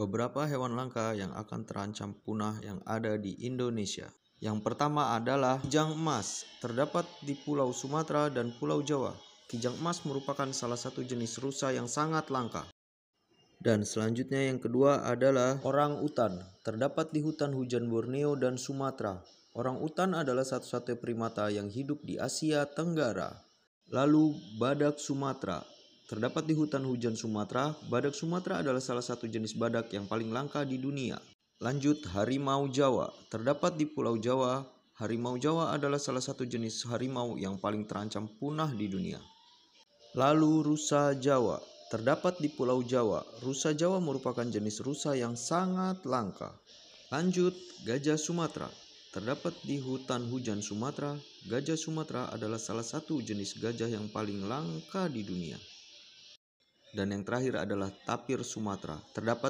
beberapa hewan langka yang akan terancam punah yang ada di Indonesia. Yang pertama adalah kijang emas, terdapat di Pulau Sumatera dan Pulau Jawa. Kijang emas merupakan salah satu jenis rusa yang sangat langka. Dan selanjutnya yang kedua adalah orang utan, terdapat di hutan hujan Borneo dan Sumatera. Orang utan adalah satu-satunya primata yang hidup di Asia Tenggara. Lalu badak Sumatera, Terdapat di hutan hujan Sumatera, badak Sumatera adalah salah satu jenis badak yang paling langka di dunia. Lanjut, harimau Jawa. Terdapat di Pulau Jawa, harimau Jawa adalah salah satu jenis harimau yang paling terancam punah di dunia. Lalu, rusa Jawa. Terdapat di Pulau Jawa, rusa Jawa merupakan jenis rusa yang sangat langka. Lanjut, gajah Sumatera. Terdapat di hutan hujan Sumatera, gajah Sumatera adalah salah satu jenis gajah yang paling langka di dunia. Dan yang terakhir adalah tapir Sumatera. Terdapat